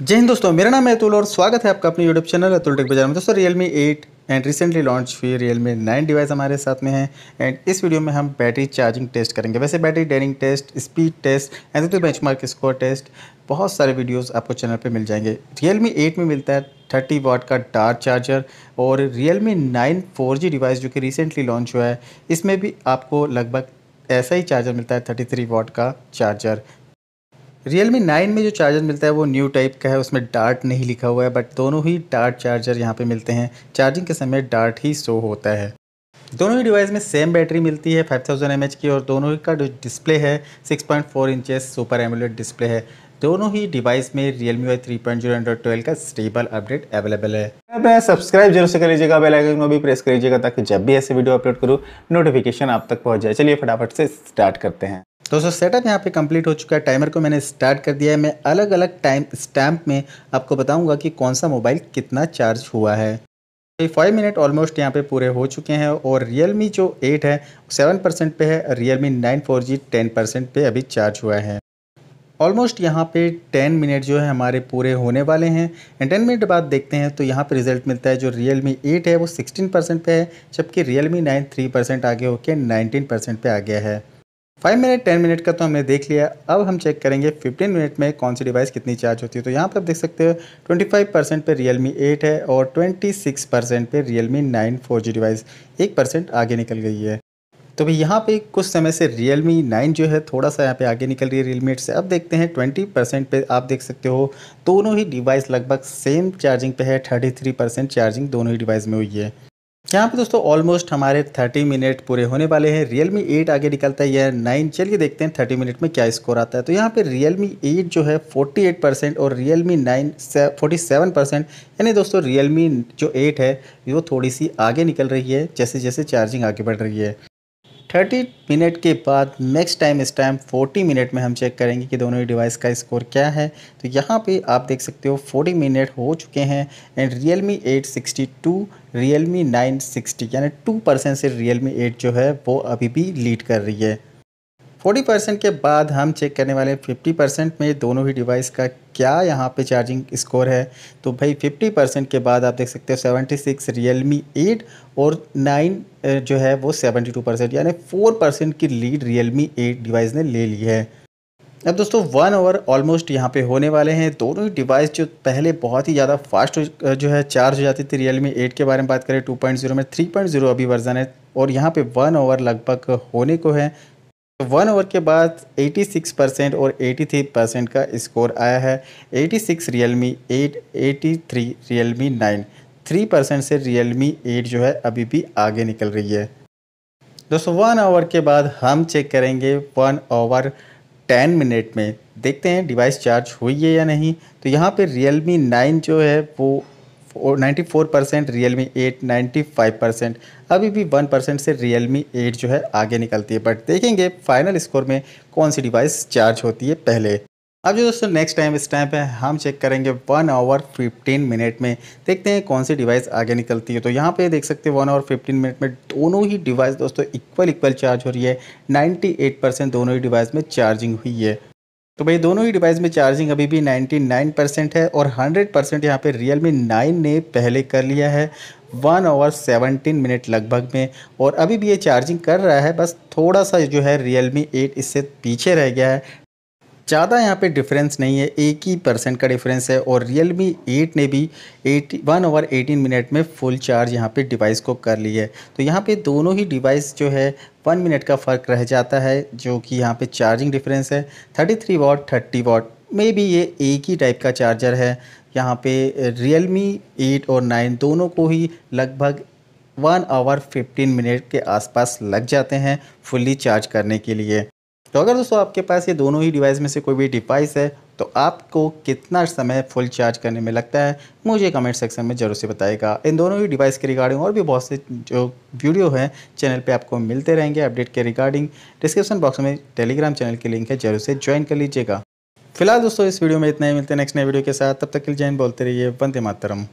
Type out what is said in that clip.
जय हिंद दोस्तों मेरा नाम है अतुल और स्वागत है आपका अपने यूट्यूब चैनल अतुल टेक बाजार में दोस्तों रियलमी 8 एंड रिसेंटली लॉन्च हुई रियलमी 9 डिवाइस हमारे साथ में है एंड इस वीडियो में हम बैटरी चार्जिंग टेस्ट करेंगे वैसे battery draining test speed test and तो मार्क स्कोर टेस्ट बहुत सारे वीडियोज़ आपको चैनल पर मिल जाएंगे रियलमी एट में मिलता है थर्टी वाट का डार्क चार्जर और रियलमी नाइन फोर डिवाइस जो कि रिसेंटली लॉन्च हुआ है इसमें भी आपको लगभग ऐसा ही चार्जर मिलता है 33 वॉट का चार्जर रियल मी नाइन में जो चार्जर मिलता है वो न्यू टाइप का है उसमें डार्ट नहीं लिखा हुआ है बट दोनों ही डार्ट चार्जर यहाँ पे मिलते हैं चार्जिंग के समय डार्ट ही शो होता है दोनों ही डिवाइस में सेम बैटरी मिलती है 5000 थाउजेंड की और दोनों ही का जो डिस्प्ले है 6.4 पॉइंट सुपर एमुलेट डिस्प्ले है दोनों ही डिवाइस में Realme UI three point zero Android twelve का स्टेबल अपडेट अवेलेबल है सब्सक्राइब जरूर से कर लीजिएगा बेल आइकन को भी प्रेस कर लीजिएगा ताकि जब भी ऐसे वीडियो अपलोड करूँ नोटिफिकेशन आप तक पहुँच जाए चलिए फटाफट से स्टार्ट करते हैं दोस्तों सेटअप यहाँ पे कंप्लीट हो चुका है टाइमर को मैंने स्टार्ट कर दिया है मैं अलग अलग टाइम स्टैम्प में आपको बताऊंगा कि कौन सा मोबाइल कितना चार्ज हुआ है फाइव मिनट ऑलमोस्ट यहाँ पे पूरे हो चुके हैं और रियलमी जो एट है सेवन परसेंट पे है Realme nine four G ten percent पे अभी चार्ज हुआ है ऑलमोस्ट यहाँ पे टेन मिनट जो है हमारे पूरे होने वाले हैं एंड टेन मिनट बाद देखते हैं तो यहाँ पे रिजल्ट मिलता है जो रियल मी एट है वो सिक्सटीन परसेंट पे है जबकि Realme nine three percent आगे होकर नाइनटीन परसेंट पर आ गया है फाइव मिनट टेन मिनट का तो हमने देख लिया अब हम चेक करेंगे फिफ्टीन मिनट में कौन सी डिवाइस कितनी चार्ज होती है तो यहाँ पर आप देख सकते हो ट्वेंटी फाइव परसेंट पर रियल मी एट है और ट्वेंटी सिक्स परसेंट पर Realme nine four G device एक परसेंट आगे निकल गई है तो भी यहाँ पे कुछ समय से रियल मी नाइन जो है थोड़ा सा यहाँ पे आगे निकल रही है रियल मी से अब देखते हैं ट्वेंटी परसेंट पर आप देख सकते हो दोनों ही डिवाइस लगभग सेम चार्जिंग पे है थर्टी थ्री परसेंट चार्जिंग दोनों ही डिवाइस में हुई है यहाँ पे दोस्तों ऑलमोस्ट हमारे 30 मिनट पूरे होने वाले हैं रियल मी एट आगे निकलता है या नाइन चलिए देखते हैं 30 मिनट में क्या स्कोर आता है तो यहाँ पे रियल मी एट जो है 48 परसेंट और Realme nine forty seven percent यानी दोस्तों रियल मी जो एट है वो थोड़ी सी आगे निकल रही है जैसे जैसे चार्जिंग आगे बढ़ रही है थर्टी मिनट के बाद नेक्स्ट टाइम इस टाइम फोर्टी मिनट में हम चेक करेंगे कि दोनों ही डिवाइस का स्कोर क्या है तो यहाँ पे आप देख सकते हो फोर्टी मिनट हो चुके हैं and Realme eight sixty two Realme nine sixty यानी टू परसेंट से रियल मी एट जो है वो अभी भी लीड कर रही है फोर्टी परसेंट के बाद हम चेक करने वाले हैं फिफ्टी परसेंट में दोनों ही डिवाइस का क्या यहाँ पे चार्जिंग स्कोर है तो भाई फिफ्टी परसेंट के बाद आप देख सकते हो seventy six Realme eight और नाइन जो है वो सेवेंटी टू परसेंट यानी फोर परसेंट की lead Realme eight device ने ले ली है अब दोस्तों वन ओवर ऑलमोस्ट यहाँ पे होने वाले हैं दोनों ही डिवाइस जो पहले बहुत ही ज़्यादा फास्ट जो है चार्ज हो जाती थी रियल मी एट के बारे में बात करें टू पॉइंट जीरो में थ्री पॉइंट जीरो अभी वर्जन है और यहाँ पे वन ओवर लगभग होने को है तो वन ओवर के बाद 86 परसेंट और 83 परसेंट का स्कोर आया है 86 six Realme eight eighty three percent से रियल मी एट जो है अभी भी आगे निकल रही है दोस्तों वन ओवर के बाद हम चेक करेंगे वन ओवर टेन मिनट में देखते हैं डिवाइस चार्ज हुई है या नहीं तो यहाँ पे मी नाइन जो है वो ninety four percent Realme eight ninety five percent अभी भी वन परसेंट से रियलमी एट जो है आगे निकलती है बट देखेंगे फाइनल स्कोर में कौन सी डिवाइस चार्ज होती है पहले अब जो दोस्तों नेक्स्ट टाइम इस टाइम पर हम चेक करेंगे वन आवर फिफ्टीन मिनट में देखते हैं कौन सी डिवाइस आगे निकलती है तो यहाँ पे देख सकते हैं वन आवर फिफ्टीन मिनट में दोनों ही डिवाइस दोस्तों इक्वल इक्वल चार्ज हो रही है एट परसेंट दोनों ही डिवाइस में चार्जिंग हुई है तो भाई दोनों ही डिवाइस में चार्जिंग अभी भी 99 परसेंट है और 100 परसेंट यहाँ पर रियल मी नाइन ने पहले कर लिया है वन आवर सेवनटीन मिनट लगभग में और अभी भी ये चार्जिंग कर रहा है बस थोड़ा सा जो है रियल मी एट इससे पीछे रह गया है ज़्यादा यहाँ पे डिफरेंस नहीं है एक ही परसेंट का डिफरेंस है और रियल मी एट ने भी eighty one over eighteen minute में फुल चार्ज यहाँ पे डिवाइस को कर ली है तो यहाँ पे दोनों ही डिवाइस जो है वन मिनट का फ़र्क रह जाता है जो कि यहाँ पे चार्जिंग डिफरेंस है thirty three watt thirty watt में भी ये एक ही टाइप का चार्जर है यहाँ पे रियल मी एट और नाइन दोनों को ही लगभग वन आवर फिफ्टीन मिनट के आसपास लग जाते हैं फुल्ली चार्ज करने के लिए तो अगर दोस्तों आपके पास ये दोनों ही डिवाइस में से कोई भी डिवाइस है तो आपको कितना समय फुल चार्ज करने में लगता है मुझे कमेंट सेक्शन में ज़रूर से बताएगा इन दोनों ही डिवाइस के रिगार्डिंग और भी बहुत से जो वीडियो हैं चैनल पे आपको मिलते रहेंगे अपडेट के रिगार्डिंग डिस्क्रिप्शन बॉक्स में टेलीग्राम चैनल की लिंक है जरूर से ज्वाइन कर लीजिएगा फिलहाल दोस्तों इस वीडियो में इतना ही मिलते हैं नेक्स्ट नए वीडियो के साथ तब तक के लिए जैन बोलते रहिए वंदे मातरम